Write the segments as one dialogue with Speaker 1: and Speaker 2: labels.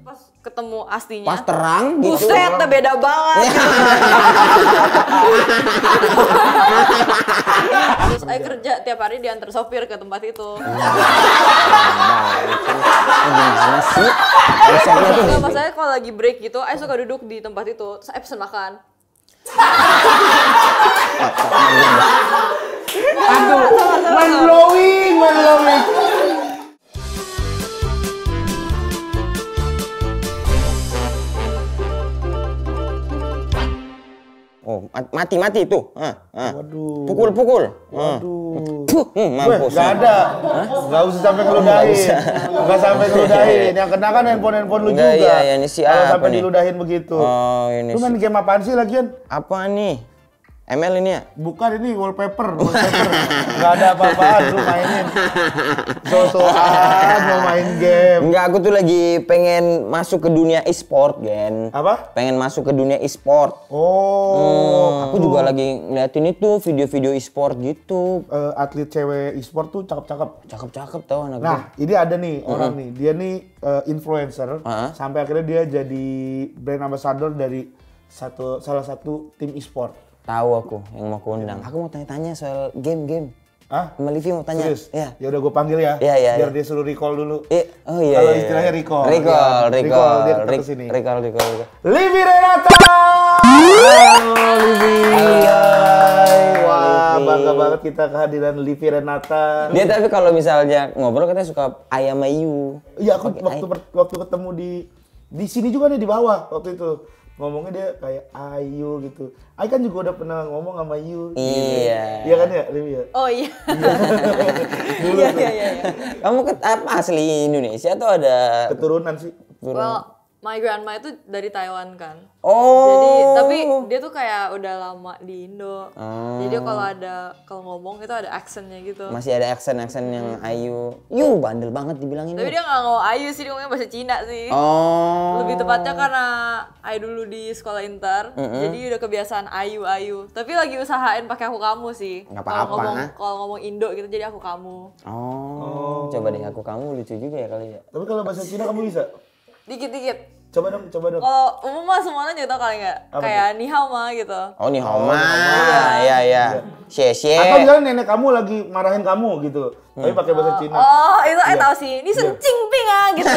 Speaker 1: Pas ketemu aslinya. Pas
Speaker 2: terang gitu.
Speaker 1: Buset, beda banget. Terus saya kerja tiap hari diantar sopir ke tempat itu.
Speaker 2: Gimana sih? Iya, iya, iya. Enggak,
Speaker 1: kalau lagi break gitu, saya suka duduk di tempat itu. saya pesen makan.
Speaker 3: Aduh, mind blowing, mind blowing.
Speaker 2: mati-mati itu. Ah, ah. Waduh. Pukul-pukul. Waduh. Puh, hmm, mampus. Gak ada. Hah? usah sampai keludahin. Gak sampai ngeludahin. Iya, iya.
Speaker 3: Yang kena kan handphone-handphone lu juga. Iya, iya, ini si Kalau sampai diludahin begitu. Oh, ini Lu main si... game apaan sih lagian? Apa nih? ML ini ya? Bukan ini wallpaper, wallpaper.
Speaker 2: Gak ada apa-apaan lu mainin. Sosokan mau main game. Enggak, aku tuh lagi pengen masuk ke dunia e-sport, Gen. Apa? Pengen masuk ke dunia e-sport.
Speaker 3: Oh. Hmm, aku juga
Speaker 2: lagi ngeliatin itu video-video
Speaker 3: e-sport gitu. Uh, atlet cewek e-sport tuh cakep-cakep. Cakep-cakep tau anak Nah, gue. ini ada nih uh-huh. orang nih. Dia nih uh, influencer. Uh-huh. Sampai akhirnya dia jadi brand ambassador dari satu salah satu tim e-sport. Tahu aku yang mau aku undang. Aku mau tanya-tanya soal game-game. Ah? Sama Livi mau tanya. Serius? Ya. Ya udah gue panggil ya. Iya, iya. Biar ya. dia suruh recall dulu. Iya. Oh iya. Kalau iya, iya. istilahnya recall. Recall, iya, recall. Recall,
Speaker 2: dia ke sini. Recall, recall, recall.
Speaker 3: Livi Renata! Halo Livi.
Speaker 2: Wah, bangga banget kita kehadiran Livi
Speaker 3: Renata. Dia tapi
Speaker 2: kalau misalnya ngobrol katanya suka ayam
Speaker 3: ayu. Iya, aku waktu waktu ketemu di di sini juga nih di bawah waktu itu ngomongnya dia kayak ayu gitu. Ayu kan juga udah pernah ngomong sama Ayu gitu. Iya.
Speaker 2: Iya kan ya, Lim ya? Oh iya. iya, iya, iya, iya. Kamu ke apa asli Indonesia atau ada keturunan sih? Keturunan. Well,
Speaker 1: my grandma itu dari Taiwan kan.
Speaker 2: Oh. Jadi tapi
Speaker 1: dia tuh kayak udah lama di Indo.
Speaker 2: Oh. Jadi ah. kalau ada
Speaker 1: kalau ngomong itu ada aksennya gitu. Masih ada
Speaker 2: aksen aksen yang gitu. Ayu. Yu bandel banget dibilangin. Tapi dia
Speaker 1: nggak ngomong Ayu sih, dia ngomongnya bahasa Cina sih.
Speaker 2: Oh. Lebih
Speaker 1: tepatnya karena Ayu dulu di sekolah inter, mm -hmm. jadi udah kebiasaan Ayu Ayu. Tapi lagi usahain pakai aku kamu sih. Gak apa-apa. Kalau ngomong, nah. kalau ngomong Indo gitu jadi aku kamu.
Speaker 2: Oh. oh. Coba deh aku kamu lucu juga ya kali ya. Tapi kalau bahasa Cina kamu bisa?
Speaker 1: Dikit-dikit.
Speaker 2: Coba dong, coba dong. Kalau
Speaker 1: oh, umum mah semuanya gitu kali nggak? Kayak itu? nihao mah gitu.
Speaker 2: Oh nihao mah oh, ya iya, iya iya. Xie
Speaker 1: xie. Atau
Speaker 3: jangan nenek kamu lagi marahin kamu gitu, hmm. tapi pakai bahasa oh, Cina. Oh itu eh, yeah. tau
Speaker 1: sih, ini iya. sencing ping ah gitu.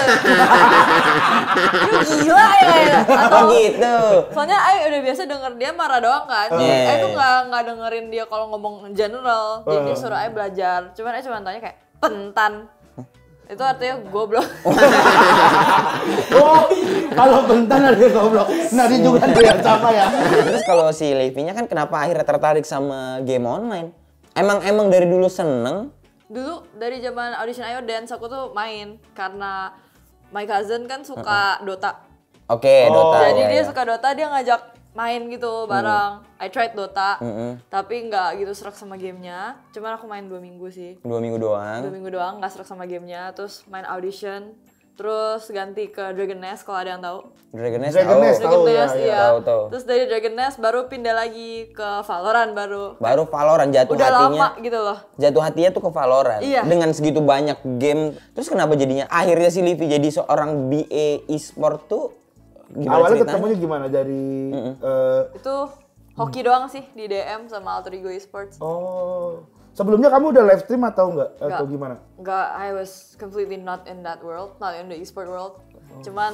Speaker 1: gila ya, ya. Atau oh, gitu. Soalnya ay udah biasa denger dia marah doang kan. Yeah. Iya. ay tuh nggak nggak dengerin dia kalau ngomong general, jadi uh. suruh ay belajar. Cuman ay cuma tanya kayak pentan itu artinya goblok.
Speaker 3: oh, kalau bentar artinya goblok. nanti juga dia sama
Speaker 2: ya. Terus kalau si levi kan kenapa akhirnya tertarik sama game online? Emang emang dari dulu seneng?
Speaker 1: Dulu dari zaman audition Ayo Dance aku tuh main karena my cousin kan suka uh -uh. Dota.
Speaker 2: Oke, okay, oh. Dota. Jadi ya, dia ya. suka
Speaker 1: Dota, dia ngajak main gitu hmm. bareng. Mm. I tried Dota, hmm. tapi nggak gitu serak sama gamenya. Cuman aku main dua minggu sih. Dua minggu doang. Dua minggu doang, nggak serak sama gamenya. Terus main audition, terus ganti ke Dragon Nest kalau ada yang tahu.
Speaker 2: Dragon Nest Dragon tahu. Dragon Nest, ya, ya. Tahu, tahu. Terus
Speaker 1: dari Dragon Nest baru pindah lagi ke Valorant baru.
Speaker 2: Baru Valorant jatuh Udah hatinya. lama gitu loh. Jatuh hatinya tuh ke Valorant. Iya. Dengan segitu banyak game. Terus kenapa jadinya akhirnya si Livi jadi seorang BA e-sport tuh Gimana Awalnya ceritanya? ketemunya gimana
Speaker 3: dari mm -hmm. uh,
Speaker 1: itu hoki doang sih di DM sama Alter Ego Esports. Oh.
Speaker 3: Sebelumnya kamu udah live stream atau enggak? enggak atau gimana?
Speaker 1: Enggak, I was completely not in that world, not in the esport world. Oh. Cuman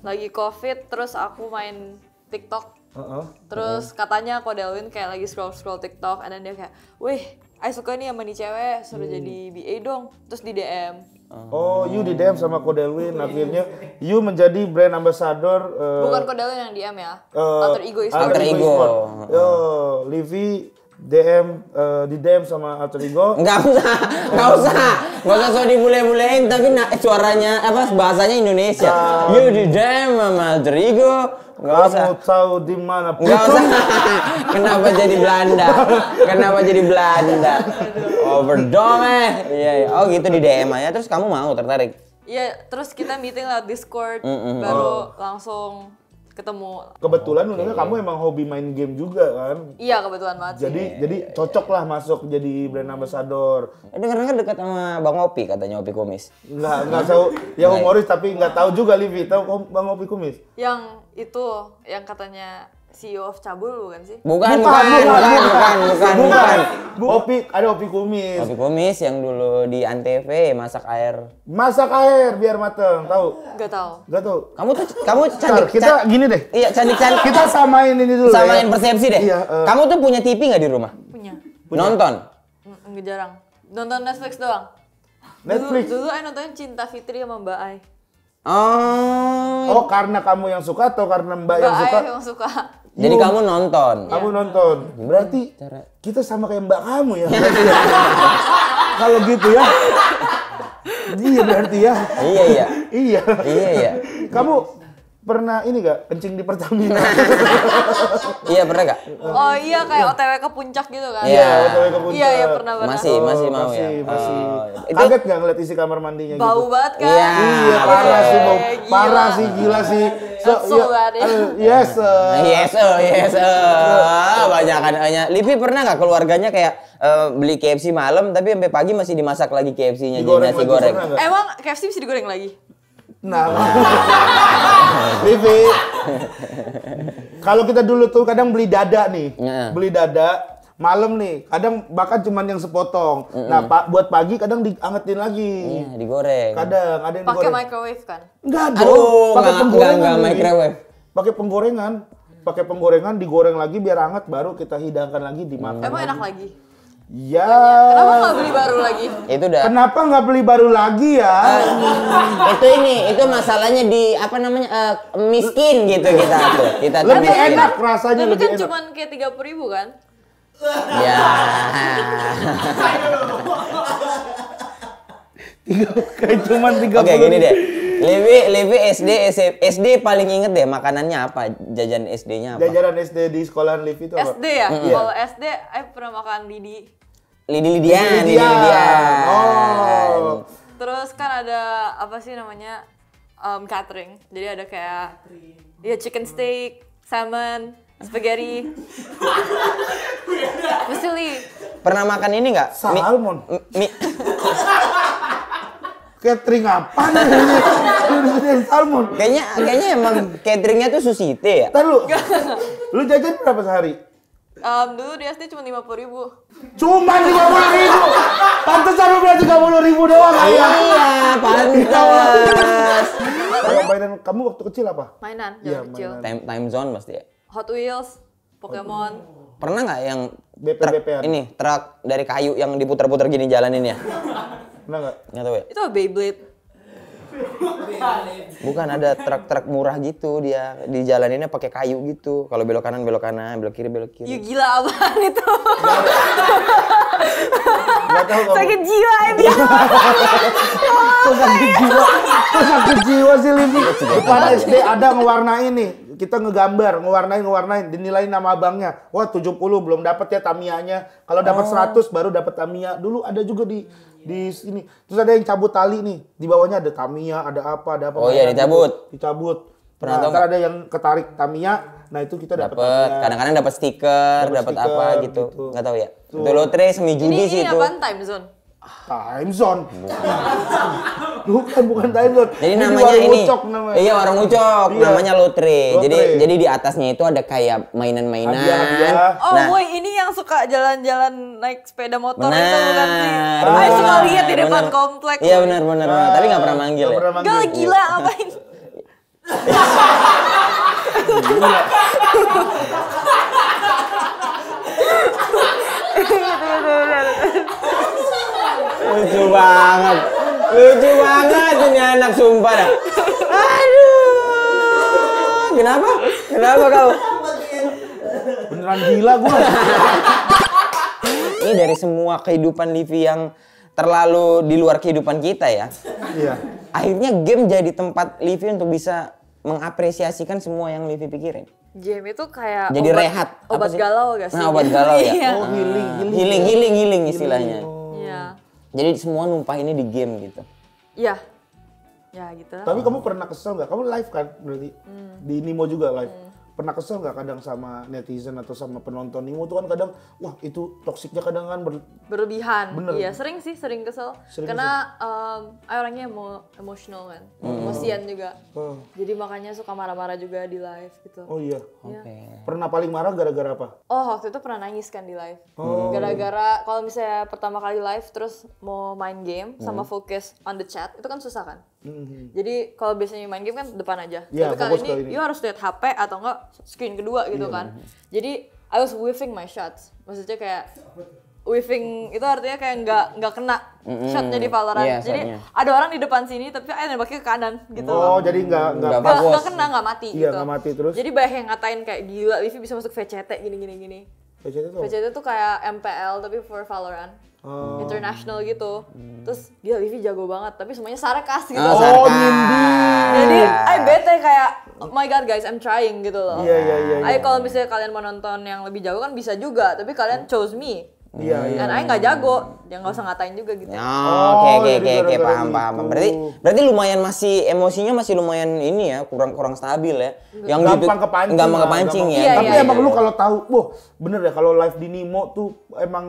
Speaker 1: lagi Covid terus aku main TikTok. Uh -uh. Terus uh -uh. katanya aku Delwin kayak lagi scroll scroll TikTok, and then dia kayak, "Wih, I suka nih sama nih cewek, suruh hmm. jadi BA dong." Terus di DM. Oh,
Speaker 3: you di DM sama Kodelwin akhirnya you menjadi brand ambassador uh, Bukan
Speaker 1: Kodelwin yang DM ya.
Speaker 3: Uh, alter ego is alter ego. Yo, Livi DM uh, eh, di DM sama alter ego. Enggak usah, enggak usah. Enggak usah so dibule-bulein tapi nah,
Speaker 2: suaranya apa bahasanya Indonesia. Um, you di DM sama alter ego. Enggak usah.
Speaker 3: tahu di mana. Enggak usah. Kenapa jadi Belanda? Kenapa jadi Belanda?
Speaker 2: Overdome. Iya, iya. Oh, gitu di DM aja terus kamu mau tertarik?
Speaker 1: Iya, terus kita meeting lewat Discord mm -hmm. baru oh. langsung ketemu.
Speaker 3: Kebetulan okay. kamu emang hobi main game juga kan?
Speaker 1: Iya kebetulan banget. Jadi yeah,
Speaker 3: jadi yeah, cocok yeah. lah masuk jadi brand ambassador. Eh, dengar-dengar dekat sama Bang Opi katanya Opi Kumis. Enggak enggak tahu ya humoris tapi enggak tahu juga Livi tahu Bang Opi Kumis.
Speaker 1: Yang itu yang katanya CEO of Cabul bukan sih? Bukan, bukan, bukan, bukan, bukan, bukan. bukan.
Speaker 2: bukan. Opi, ada Opi Kumis. Opi Kumis yang dulu di Antv masak air.
Speaker 3: Masak air biar mateng, tahu? Gak tau. Gak tau. Kamu tuh kamu cantik. Car, kita gini deh. Iya, cantik-cantik. Kita
Speaker 2: samain ini dulu. Samain ya. persepsi deh. Iya, uh. Kamu tuh punya TV nggak di rumah? Punya. punya. Nonton?
Speaker 1: Enggak mm, mm, jarang. Nonton Netflix doang. Netflix. Dulu, dulu I nontonnya Cinta Fitri sama Mbak Ai.
Speaker 3: Oh. Oh, karena kamu yang suka atau karena Mbak, Mbak yang suka?
Speaker 1: Yang suka. Jadi kamu
Speaker 3: nonton. Kamu nonton. Berarti Cara... kita sama kayak mbak kamu ya. Kalau gitu ya. Iya berarti ya. Iya iya. iya. Iya iya. Kamu pernah ini gak kencing di Pertamina?
Speaker 1: iya pernah gak? Oh iya kayak OTW ke puncak gitu kan? Iya, iya
Speaker 3: OTW
Speaker 2: ke
Speaker 1: puncak. Iya iya pernah
Speaker 2: pernah. Masih ya? oh, masih mau masih, ya. Masih
Speaker 3: masih. Oh, Kaget gak ngeliat isi kamar mandinya bau gitu? Bau banget kan? Iya, iya parah sih bau. Parah sih gila sih. So, so iya, ya, uh, yes,
Speaker 1: uh. yes, uh, yes, uh. banyak kan hanya.
Speaker 2: Livi pernah nggak keluarganya kayak uh, beli KFC malam tapi sampai pagi masih dimasak lagi KFC-nya jadi nasi goreng.
Speaker 1: Emang KFC bisa digoreng lagi? Nah.
Speaker 3: Vivi. Kalau kita dulu tuh kadang beli dada nih. Yeah. Beli dada malam nih kadang bahkan cuman yang sepotong mm -mm. nah pak buat pagi kadang diangetin lagi iya digoreng kadang ada yang pakai
Speaker 1: microwave kan
Speaker 3: enggak dong pakai penggorengan enggak, enggak microwave pakai penggorengan pakai penggorengan digoreng lagi biar hangat baru kita hidangkan lagi di mana. Mm. emang enak lagi Ya. Kenapa nggak beli baru lagi? Itu udah. Kenapa nggak beli baru lagi ya?
Speaker 1: Uh, itu ini, itu
Speaker 2: masalahnya di apa namanya uh, miskin gitu kita
Speaker 1: tuh. Kita lebih miskin. enak rasanya Tapi lebih kan cuma kayak tiga puluh ribu kan? Ya.
Speaker 3: Tiga, kayak cuma tiga
Speaker 2: puluh. Oke, gini deh Levi, Levi SD, SD, e, SD paling inget deh makanannya apa, jajan SD-nya apa? Jajanan
Speaker 3: SD di sekolah Levi itu apa? SD ya? Mm
Speaker 1: -hmm. Kalau SD, saya pernah makan lidi.
Speaker 2: Lidi lidian, lidi lidian. Oh.
Speaker 1: Terus kan ada apa sih namanya um, catering. Jadi ada kayak ya chicken steak, salmon, spaghetti. Musli.
Speaker 2: Pernah makan ini nggak? Salmon. Mi, mi, catering apa nih
Speaker 3: ini? salmon. Kayaknya kayaknya emang
Speaker 2: cateringnya tuh susite ya. Tahu?
Speaker 3: lu. jajan berapa sehari?
Speaker 1: Um, dulu di SD cuma lima puluh ribu.
Speaker 3: Cuma lima puluh ribu. Pantesan lu berarti tiga puluh ribu doang. Iya, iya,
Speaker 2: pantes. Kalau mainan kamu waktu kecil apa?
Speaker 1: Mainan, iya, zaman ya, kecil.
Speaker 2: Time, time zone pasti ya.
Speaker 1: Hot Wheels, Pokemon.
Speaker 2: Pernah nggak yang BP, ini truk dari kayu yang diputar-putar gini jalanin ya? Pernah nggak? Nggak tahu ya. Itu Beyblade. Bukan ada truk-truk murah gitu dia di jalan ini pakai kayu gitu. Kalau belok kanan belok kanan, belok kiri belok kiri. Ya
Speaker 1: gila apaan itu? Sakit jiwa ini. Ya. sakit jiwa?
Speaker 3: sakit jiwa sih Livi? Depan SD ya. ada ngewarna ini. Kita ngegambar, ngewarnain, ngewarnain, dinilai nama abangnya. Wah, 70 belum dapat ya tamianya. Kalau dapat 100 baru dapat tamia. Dulu ada juga di di iya. sini. Terus ada yang cabut tali nih, di bawahnya ada tamia ada apa, ada apa. Oh iya dicabut. Dicabut. Pernah nah, ada yang ketarik tamia nah itu kita dapat.
Speaker 2: Kadang-kadang dapat stiker, dapat apa gitu. gitu. nggak gitu. tahu ya. itu lotre semi judi sih itu. Ini apa
Speaker 1: time zone? Time
Speaker 2: zone. Bukan. bukan bukan time zone. Jadi namanya warung ini. Ucok namanya. Iya warung ucok. Iya. Namanya lotre. Jadi jadi di atasnya itu ada kayak mainan-mainan. Oh, nah,
Speaker 1: woi ini yang suka jalan-jalan naik sepeda motor benar, itu bukan sih? Ah, Ayo suka lihat di depan bener. komplek. Iya benar-benar.
Speaker 2: Ah, Tapi nggak pernah manggil.
Speaker 3: Gak, ya? Manggil.
Speaker 1: gak gila apa gila.
Speaker 2: lucu banget lucu banget ini anak sumpah dah aduh kenapa kenapa kau beneran gila gue ini dari semua kehidupan Livi yang terlalu di luar kehidupan kita ya. Iya. Akhirnya game jadi tempat Livi untuk bisa mengapresiasikan semua yang Livi pikirin.
Speaker 1: Game itu kayak jadi obat, rehat. Obat galau gak sih? Nah, obat galau ya. Iya. Oh, healing, healing, healing,
Speaker 3: healing istilahnya. Iya. Jadi semua numpah ini di game gitu.
Speaker 1: Iya. Ya gitu. Tapi kamu pernah
Speaker 3: kesel nggak? Kamu live kan berarti? Hmm. Di Nimo juga live. Hmm pernah kesel nggak kadang sama netizen atau sama penonton ini tuh kan kadang wah itu toksiknya kadang kan ber...
Speaker 1: berlebihan Bener. iya sering sih sering kesel sering karena kesel. Um, orangnya emo emosional kan hmm. emosian juga hmm. jadi makanya suka marah-marah juga di live gitu oh
Speaker 3: iya, iya. oke okay. pernah paling marah gara-gara apa
Speaker 1: oh waktu itu pernah nangis kan di live gara hmm. gara-gara kalau misalnya pertama kali live terus mau main game hmm. sama fokus on the chat itu kan susah kan hmm Jadi kalau biasanya main game kan depan aja. Yeah, Tapi kali ini, kali ini you harus lihat HP atau enggak screen kedua gitu yeah. kan. Jadi I was whiffing my shots. Maksudnya kayak Weaving itu artinya kayak nggak nggak kena mm-hmm. shotnya di Valorant. Yeah, jadi ada orang di depan sini tapi ayo nembaknya ke kanan gitu. Oh, loh.
Speaker 3: jadi nggak nggak nggak kena nggak mati. Iya gitu. nggak mati terus. Jadi
Speaker 1: banyak yang ngatain kayak gila Livi bisa masuk VCT gini gini gini.
Speaker 3: VCT tuh?
Speaker 1: tuh kayak MPL tapi for Valorant. Oh. International gitu. Hmm. Terus dia Livi jago banget, tapi semuanya sarkas gitu. Ah, oh, sarkas.
Speaker 2: Jadi I
Speaker 1: bete kayak oh my god guys, I'm trying gitu loh. Iya, iya, iya. Ayo iya. kalau misalnya kalian mau nonton yang lebih jago kan bisa juga, tapi kalian hmm. chose me.
Speaker 2: Iya, hmm. iya. nggak
Speaker 1: jago, yang nggak usah ngatain juga gitu. Ya, oh, oke, oke, oke, oke, gitu.
Speaker 2: paham, paham. Berarti, berarti lumayan masih emosinya masih lumayan ini ya, kurang kurang stabil ya. Enggak. Yang gampang gitu, kepancing, mau kepancing ya. Iya, iya, Tapi iya, emang iya. lu
Speaker 3: kalau tahu, wah bener ya kalau live di Nimo tuh emang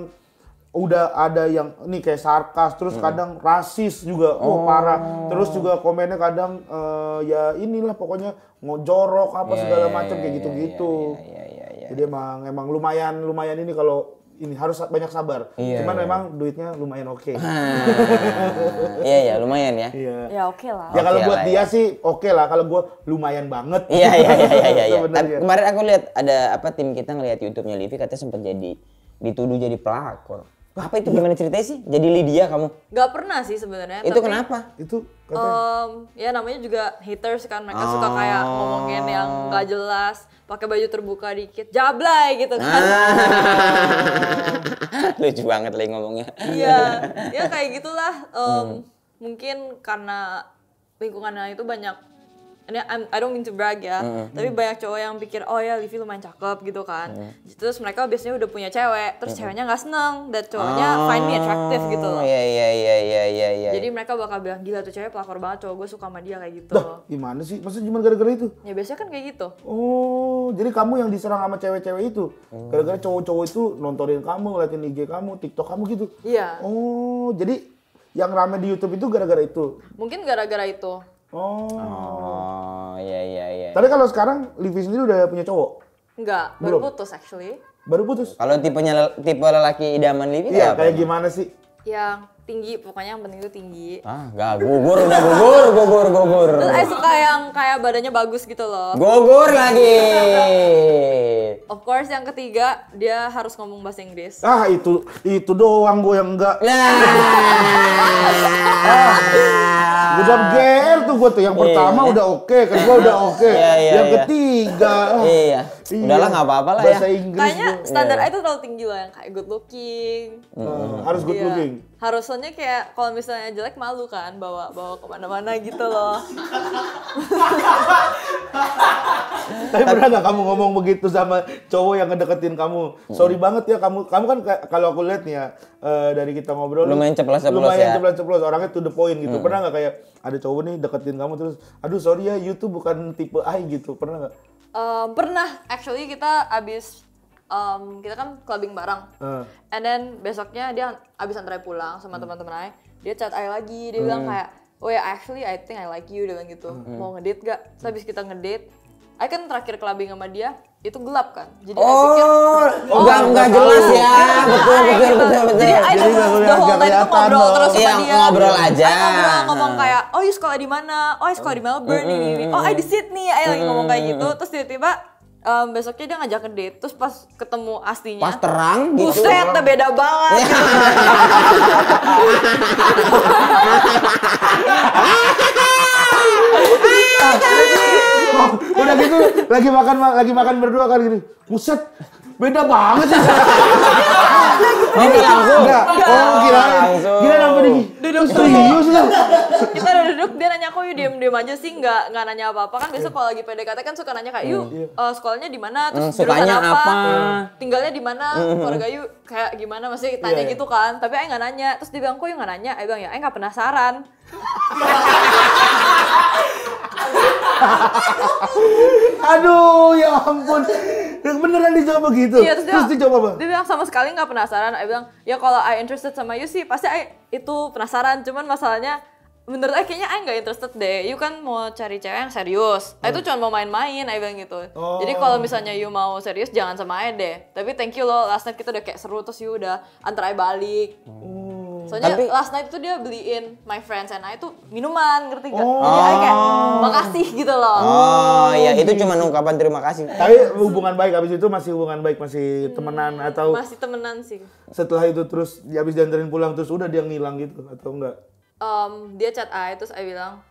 Speaker 3: udah ada yang nih kayak sarkas terus hmm. kadang rasis juga oh. oh parah terus juga komennya kadang uh, ya inilah pokoknya ngojorok apa yeah, segala iya, macam yeah, kayak gitu-gitu yeah, yeah, yeah, yeah, yeah. jadi emang emang lumayan lumayan ini kalau ini harus banyak sabar. Iya, Cuman iya. memang duitnya lumayan oke. Okay. Ah. iya ya lumayan ya. Iya. Ya
Speaker 1: oke okay lah. Ya kalau okay buat lah, dia
Speaker 3: ya. sih oke okay lah. Kalau gue lumayan banget. Iya iya iya iya. iya. Ya. Kemarin
Speaker 2: aku lihat ada apa tim kita ngelihat YouTube-nya Livi katanya sempat jadi dituduh jadi pelakor
Speaker 1: apa itu gimana ceritanya sih?
Speaker 2: Jadi Lydia kamu?
Speaker 1: Gak pernah sih sebenarnya. Itu tapi, kenapa? Itu Um, ya namanya juga haters kan mereka oh. suka kayak oh. ngomongin yang gak jelas, pakai baju terbuka dikit, jablay gitu kan. Ah.
Speaker 2: Lucu banget lagi ngomongnya. Iya, ya
Speaker 1: kayak gitulah. Um, hmm. Mungkin karena lingkungannya itu banyak ini I don't mean to brag ya, uh, tapi hmm. banyak cowok yang pikir oh ya Livi lumayan cakep gitu kan. Uh, terus mereka biasanya udah punya cewek, terus uh, ceweknya nggak seneng dan cowoknya uh, find me attractive gitu loh. Iya
Speaker 2: iya iya iya iya iya. Jadi
Speaker 1: mereka bakal bilang gila tuh cewek pelakor banget, cowok gue suka sama dia kayak gitu.
Speaker 3: gimana sih? Maksudnya cuma gara-gara itu?
Speaker 1: Ya biasanya kan kayak gitu. Oh, jadi
Speaker 3: kamu yang diserang sama cewek-cewek itu hmm. gara-gara cowok-cowok itu nontonin kamu, ngeliatin IG kamu, TikTok kamu gitu. Iya. Oh, jadi yang rame di YouTube itu gara-gara itu.
Speaker 1: Mungkin gara-gara itu. Oh.
Speaker 3: oh iya iya iya. Tapi kalau sekarang Livi sendiri udah punya cowok?
Speaker 1: Enggak, baru putus actually.
Speaker 2: Baru putus. Kalau tipenya tipe lelaki idaman Livi ya
Speaker 3: kayak gimana sih?
Speaker 1: Yang tinggi pokoknya yang penting itu tinggi
Speaker 3: ah nggak gugur udah gugur gugur gugur
Speaker 1: terus saya eh, suka yang kayak badannya bagus gitu loh gugur lagi of course yang ketiga dia harus ngomong bahasa Inggris
Speaker 3: ah itu itu doang gue yang enggak Gue udah GR tuh gue tuh yang iya, pertama iya. udah oke kan gue udah oke iya, yang ketiga ah. iya udahlah nggak apa-apa lah ya. bahasa ya kayaknya standar itu
Speaker 1: terlalu tinggi lah yang kayak good looking nah, harus good looking harus soalnya kayak kalau misalnya jelek malu kan bawa bawa kemana-mana gitu loh
Speaker 3: tapi pernah nggak kamu ngomong begitu sama cowok yang ngedeketin kamu sorry hmm. banget ya kamu kamu kan kalau aku lihat ya uh, dari kita ngobrol ya. lumayan ceplos ceplos lumayan ya. ceplos ceplos orangnya to the point gitu hmm. pernah nggak kayak ada cowok nih deketin kamu terus aduh sorry ya YouTube bukan tipe A gitu pernah nggak
Speaker 1: um, pernah actually kita abis um, kita kan clubbing bareng. Uh. And then besoknya dia abis antara pulang sama hmm. teman-teman Aing, dia chat Aing lagi, dia uh. bilang hmm. kayak, "Oh ya, yeah, actually I think I like you," dia bilang gitu. Uh. Mau ngedate gak? Terus abis kita ngedate, I kan terakhir clubbing sama dia, itu gelap kan. Jadi oh, pikir, oh, enggak oh, enggak jelas ya. Betul betul betul betul. Jadi Aing the whole night itu ngobrol terus iya, sama dia. ngobrol aja. ngobrol ngomong kayak, "Oh, you sekolah di mana? Oh, I sekolah di Melbourne." Mm, mm, oh, I di Sydney. Aing lagi ngomong kayak gitu. Terus tiba-tiba um, besoknya dia ngajak ke date terus pas ketemu aslinya pas terang gitu buset gitu. beda banget
Speaker 3: udah gitu lagi makan lagi makan berdua kan gini buset Beda banget sih. Oh, langsung. Enggak. Oh, kira langsung. Gila apa nih? Duduk serius lah. Kita udah
Speaker 1: duduk, dia nanya kok yuk diam diam aja sih, enggak enggak nanya apa-apa kan biasa kalau lagi PDKT kan suka nanya kayak iya, yuk uh, sekolahnya di mana, terus hmm, jurusan apa, apa, tinggalnya di mana, hmm, hmm, keluarga yuk kayak gimana maksudnya iya, tanya yeah. gitu kan. Tapi aing enggak nanya. Terus dia bilang kok yuk enggak nanya. Aing bilang ya aing enggak penasaran.
Speaker 3: Aduh, ya ampun beneran dijawab begitu. Iya, terus, dia, dijawab apa?
Speaker 1: Dia bilang sama sekali nggak penasaran. Aku bilang, "Ya kalau I interested sama you sih pasti I itu penasaran, cuman masalahnya menurut aku kayaknya aku nggak interested deh. You kan mau cari cewek yang serius. Hmm. tuh cuma mau main-main, aku bilang gitu. Oh. Jadi kalau misalnya you mau serius jangan sama aku deh. Tapi thank you loh, last night kita udah kayak seru terus you udah antar aku balik. Hmm. Soalnya Tapi, last night tuh dia beliin my friends and I tuh minuman, ngerti gak? Oh. Ya, kayak makasih gitu loh.
Speaker 3: Oh, iya itu gitu. cuma ungkapan terima kasih. Tapi hubungan baik abis itu masih hubungan baik, masih hmm, temenan atau Masih temenan sih. Setelah itu terus abis habis dianterin pulang terus udah dia ngilang gitu atau enggak?
Speaker 1: Um, dia chat I terus I bilang,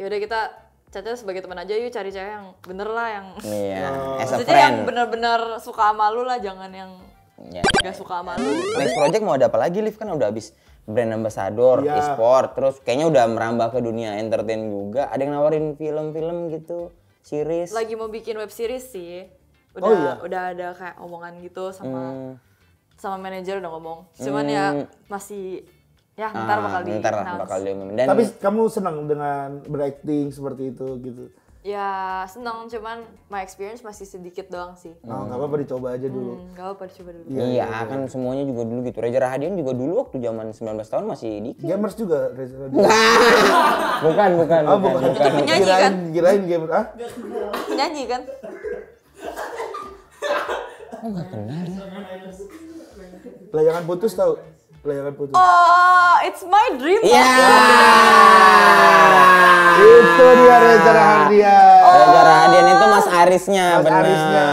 Speaker 1: "Yaudah kita chatnya sebagai teman aja yuk cari cewek yang bener lah yang iya yeah. yang bener-bener suka sama lu lah jangan yang yeah. gak suka sama lu next
Speaker 2: project mau ada apa lagi Liv kan udah habis brand ambassador yeah. e-sport terus kayaknya udah merambah ke dunia entertain juga ada yang nawarin film-film gitu series lagi
Speaker 1: mau bikin web series sih udah oh, iya. udah ada kayak omongan gitu sama hmm. sama manajer udah ngomong cuman ya hmm. ya masih ya ntar ah, bakal di ntar
Speaker 2: bakal di dan tapi
Speaker 3: kamu senang dengan berakting seperti itu gitu
Speaker 1: Ya senang cuman my experience masih sedikit doang sih. Nah, nggak gak apa-apa
Speaker 3: dicoba aja dulu. Hmm,
Speaker 1: nggak gak apa-apa dicoba dulu. Iya, iya, iya, iya, kan
Speaker 3: semuanya juga dulu gitu. Reza Rahadian juga
Speaker 2: dulu waktu zaman 19 tahun masih dikit. Gamers juga Reza Rahadian. bukan, bukan, oh,
Speaker 1: bukan, bukan. bukan. Nyanyi kan? kan?
Speaker 3: Kirain gamer, ah? Nyanyi kan? Oh, gak kenal ya. Layangan putus tau.
Speaker 1: Layangan putus. Oh, it's my dream. Iya. Yeah.
Speaker 2: Itu dia Reza Rahardian. Oh. Reza itu Mas Arisnya, Mas benar. Arisnya.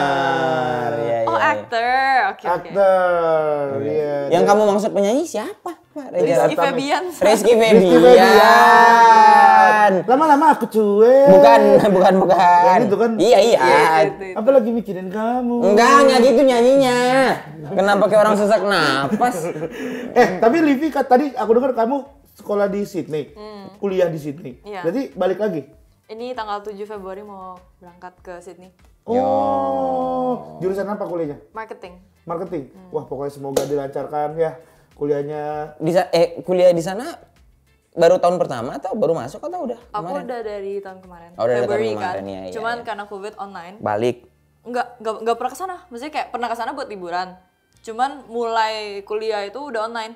Speaker 1: Ya, oh, ya, aktor.
Speaker 3: Oke, okay, Aktor. Okay. Iya.
Speaker 2: Yeah. Yang kamu maksud penyanyi siapa? Rizky Febian. Rizky Febian.
Speaker 3: Lama-lama aku cuek. Bukan, bukan, bukan. Ya, gitu kan? Iya, iya. iya, iya gitu, Apa lagi mikirin kamu? Enggak, enggak gitu nyanyinya. Kenapa kayak orang sesak nafas? eh, tapi Livi tadi aku dengar kamu sekolah di Sydney, hmm. kuliah di Sydney. Iya. Berarti balik lagi?
Speaker 1: Ini tanggal 7 Februari mau berangkat ke Sydney.
Speaker 3: Oh, jurusan apa kuliahnya? Marketing. Marketing. Hmm. Wah, pokoknya semoga dilancarkan ya kuliahnya di eh kuliah di sana baru tahun pertama atau baru masuk
Speaker 1: atau udah? Kemarin? Aku udah dari tahun kemarin. Oh, udah February tahun kemarin, kan. Ya, Cuman ya. karena COVID online. Balik. nggak nggak enggak pernah kesana. Maksudnya kayak pernah kesana buat liburan. Cuman mulai kuliah itu udah online.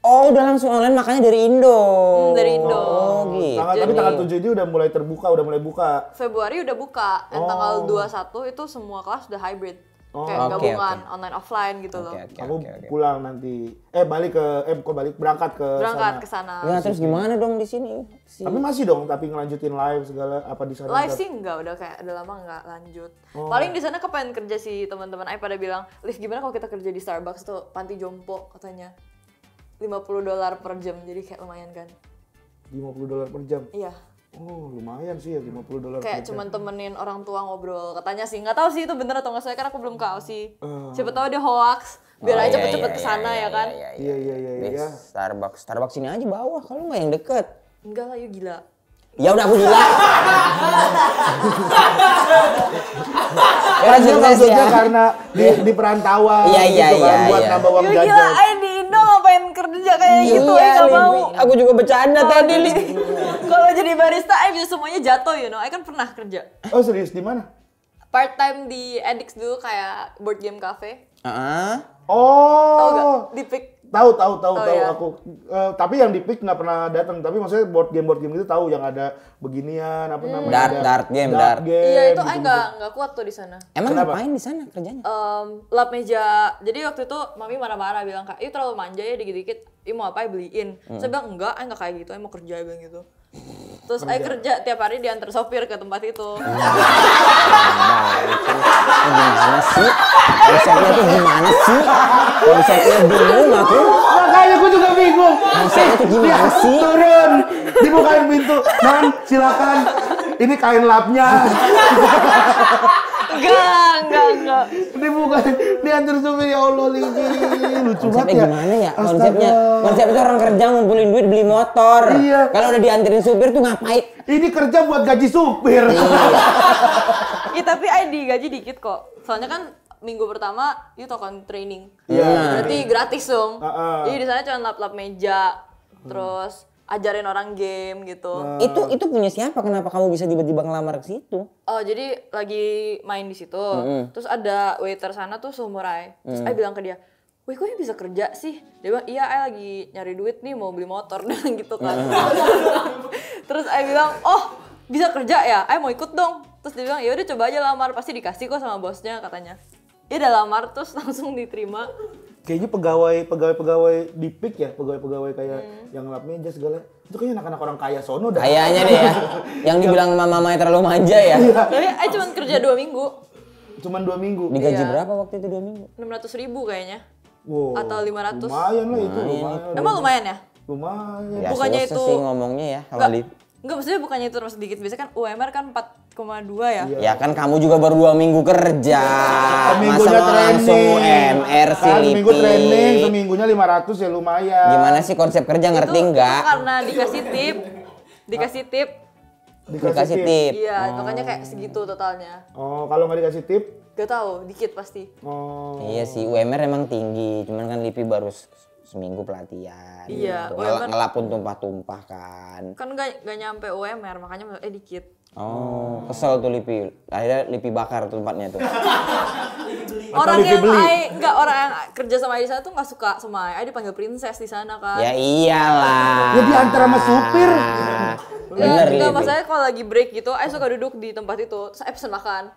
Speaker 3: Oh, udah langsung online makanya dari Indo. Hmm, dari Indo. Oh, oh gitu. Tanggal, Jadi, tapi tanggal 7 ini udah mulai terbuka, udah mulai buka.
Speaker 1: Februari udah buka. Dan oh. tanggal 21 itu semua kelas udah hybrid. Oh, kayak okay, gabungan okay. online offline gitu okay, loh. Okay,
Speaker 3: aku okay, okay. pulang nanti eh balik ke eh kok balik berangkat ke berangkat ke sana. Ya, terus gimana dong di sini? Si... Tapi masih dong tapi ngelanjutin live segala apa di sana. Live sih
Speaker 1: enggak udah kayak udah lama enggak lanjut. Oh. Paling di sana kepengen kerja sih teman-teman. ay pada bilang, "Liv, gimana kalau kita kerja di Starbucks tuh panti jompo?" katanya. 50 dolar per jam. Jadi kayak lumayan kan.
Speaker 3: 50 dolar per jam.
Speaker 1: Iya. Oh
Speaker 3: lumayan sih ya 50 hmm. dolar. Kayak cuman
Speaker 1: temenin orang tua ngobrol. Katanya sih nggak tahu sih itu bener atau nggak saya karena aku belum ke Aussie. Uh. Siapa tahu dia hoax. Biar oh, aja iya, cepet-cepet iya, iya, kesana iya, ya kan. Iya
Speaker 3: iya, iya iya iya
Speaker 2: iya. iya, Starbucks Starbucks sini aja bawah kalau nggak yang deket.
Speaker 1: Enggak lah yuk gila. Ya udah aku gila. ya, maksudnya
Speaker 3: ya. karena di, di perantauan iya, iya, gitu kan, iya, buat iya. nambah
Speaker 1: juga kayak iya, gitu, ya eh, nggak iya. mau.
Speaker 3: Aku juga bercanda oh, tadi, iya. Li.
Speaker 1: Kalau jadi barista, I semuanya jatuh, you know. I kan pernah kerja.
Speaker 3: Oh serius, di mana?
Speaker 1: Part time di Edix dulu kayak board game cafe.
Speaker 3: Ah. Uh -huh. Oh. Tau gak? Di pick Tahu tahu tahu oh, tahu ya? aku. Uh, tapi yang di pick nggak pernah datang. Tapi maksudnya board game board game itu tahu yang ada beginian apa hmm. namanya? Dart dart game dark Game, iya itu gitu, nggak
Speaker 1: nggak kuat tuh di sana.
Speaker 3: Emang Kenapa? ngapain di sana
Speaker 1: kerjanya? Um, lap meja. Jadi waktu itu mami marah-marah bilang kak, itu terlalu manja ya dikit-dikit. ini mau apa? Ya beliin. Hmm. Saya bilang enggak, eh, enggak kayak gitu. Saya eh, mau kerja bilang gitu. Terus saya kerja tiap hari diantar sopir ke tempat itu. Iya, gimana sih konsepnya tuh
Speaker 3: gimana sih konsepnya bingung aku makanya aku juga bingung konsepnya tuh gimana sih turun dibukain pintu non silakan ini kain lapnya
Speaker 1: enggak enggak enggak
Speaker 3: dibukain diantar supir ya Allah Ligi lucu banget ya gimana ya Astaga. konsepnya
Speaker 2: konsepnya orang kerja ngumpulin duit beli motor iya kalau udah diantarin supir tuh ngapain ini
Speaker 3: kerja buat gaji supir iya.
Speaker 1: Iya tapi ID gaji dikit kok. Soalnya kan minggu pertama itu token training. Iya. Yeah. Berarti gratis dong. Uh, uh. Jadi di sana cuma lap-lap meja, hmm. terus ajarin orang game gitu. Uh. Itu
Speaker 2: itu punya siapa? Kenapa kamu bisa tiba-tiba ngelamar ke situ?
Speaker 1: Oh, jadi lagi main di situ. Mm -hmm. Terus ada waiter sana tuh sumurai. Terus mm. bilang ke dia, Wih, kok bisa kerja sih? Dia bilang, iya, saya lagi nyari duit nih, mau beli motor, dan gitu kan. Terus saya bilang, oh, bisa kerja ya? Saya mau ikut dong terus dia bilang ya udah coba aja lamar pasti dikasih kok sama bosnya katanya ya udah lamar terus langsung diterima
Speaker 3: kayaknya pegawai pegawai pegawai di pick ya pegawai pegawai kayak hmm. yang lap meja segala itu kayaknya anak-anak orang kaya sono dah kayaknya deh ya
Speaker 2: yang dibilang mama
Speaker 3: mamanya terlalu manja
Speaker 2: ya iya.
Speaker 1: tapi ya. cuma kerja dua minggu
Speaker 3: cuman dua minggu
Speaker 2: digaji ya. berapa
Speaker 1: waktu itu dua minggu enam ratus ribu kayaknya
Speaker 2: wow, atau lima ratus lumayan lah itu lumayan, lumayan.
Speaker 1: emang lumayan ya lumayan ya, bukannya itu sih
Speaker 2: ngomongnya ya Gak,
Speaker 1: Enggak maksudnya bukannya itu terus sedikit. Biasanya kan UMR kan 4,2 ya. Iya. Ya
Speaker 2: kan kamu juga baru 2 minggu kerja. Kan minggunya Masa langsung UMR kan sih kan, Minggu training,
Speaker 3: seminggunya 500 ya lumayan. Gimana sih konsep
Speaker 2: kerja ngerti nggak? Karena
Speaker 1: dikasih tip. Dikasih tip. Dikasih, tip. Iya, oh. makanya kayak segitu totalnya.
Speaker 3: Oh, kalau nggak dikasih tip?
Speaker 1: Gak tau, dikit pasti. Oh. Iya
Speaker 2: sih, UMR emang tinggi, cuman kan LIPI baru seminggu pelatihan iya, gitu. Ngel ngelapun tumpah-tumpah kan kan
Speaker 1: gak, gak nyampe UMR makanya eh dikit
Speaker 2: oh kesel tuh Lipi akhirnya Lipi bakar tuh tempatnya tuh
Speaker 1: orang yang beli. Ai, enggak orang yang kerja sama Aisyah tuh nggak suka sama Ai, dipanggil princess di sana kan ya
Speaker 2: iyalah ya antara sama supir
Speaker 1: Bener, ya, enggak, masalahnya kalau lagi break gitu, Ai suka duduk di tempat itu, saya pesen makan.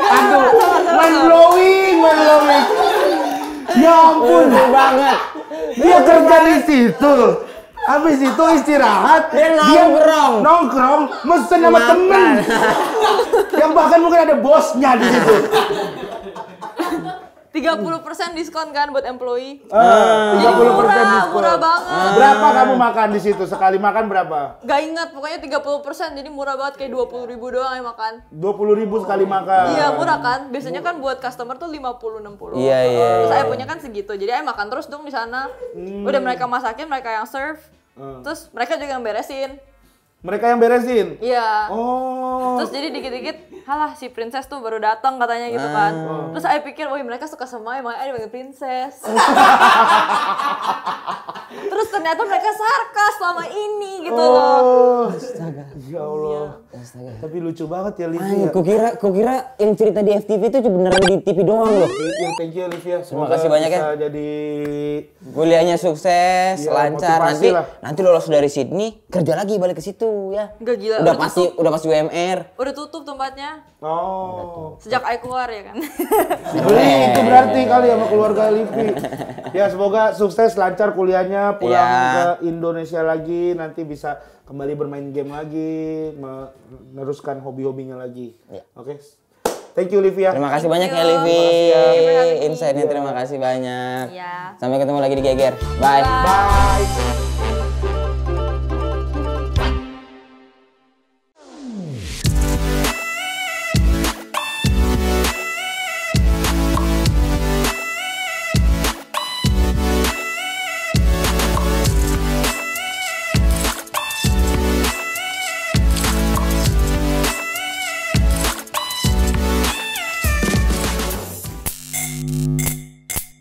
Speaker 3: Aduh, mind blowing. Iman Ya ampun. banget. Dia kerja di situ. Habis itu istirahat, dia nongkrong, dia nongkrong, mesen sama temen, yang bahkan mungkin ada bosnya di situ
Speaker 1: tiga puluh persen diskon kan buat employee. Ah, tiga puluh persen murah, diskon. murah ah. banget. uh. Berapa kamu
Speaker 3: makan di situ? Sekali makan berapa?
Speaker 1: Gak ingat, pokoknya tiga puluh persen jadi murah banget kayak dua puluh ribu doang yang makan.
Speaker 3: Dua puluh ribu sekali makan. Iya, murah
Speaker 1: kan? Biasanya kan buat customer tuh lima puluh enam puluh. Iya, iya. Terus iya. saya punya kan segitu. Jadi saya makan terus dong di sana. Hmm. Udah mereka masakin, mereka yang serve. Hmm. Terus mereka juga yang beresin.
Speaker 3: Mereka yang beresin?
Speaker 1: Iya. Oh. Terus jadi dikit-dikit alah si princess tuh baru datang katanya gitu ah. kan. Terus saya pikir, wah mereka suka sama emang ada banyak princess. Terus ternyata mereka sarkas selama ini gitu oh. loh.
Speaker 3: Astaga. Ya Allah. Iya. Astaga. Tapi lucu banget ya Livia. Ay,
Speaker 2: kukira kukira yang cerita di FTV itu cuma beneran di TV doang loh.
Speaker 3: Ya, thank you Livia. Terima kasih banyak ya. jadi kuliahnya
Speaker 2: sukses, ya, lancar. Nanti lah. nanti lolos dari Sydney, kerja lagi balik ke situ ya.
Speaker 1: Gak gila. Udah, pasti udah pasti UMR. Udah tutup tempatnya.
Speaker 3: Oh.
Speaker 1: Sejak aku keluar ya kan. Dibeli itu berarti kali ya sama keluarga Livi.
Speaker 3: Ya semoga sukses lancar kuliahnya, pulang ya. ke Indonesia lagi, nanti bisa kembali bermain game lagi, meneruskan hobi-hobinya lagi. Ya. Oke. Okay? Thank you Livia. Terima kasih Thank banyak ya, ya. Livi. Insightnya
Speaker 2: terima kasih banyak. Ya. Sampai ketemu lagi di Geger. Bye. Bye. Bye.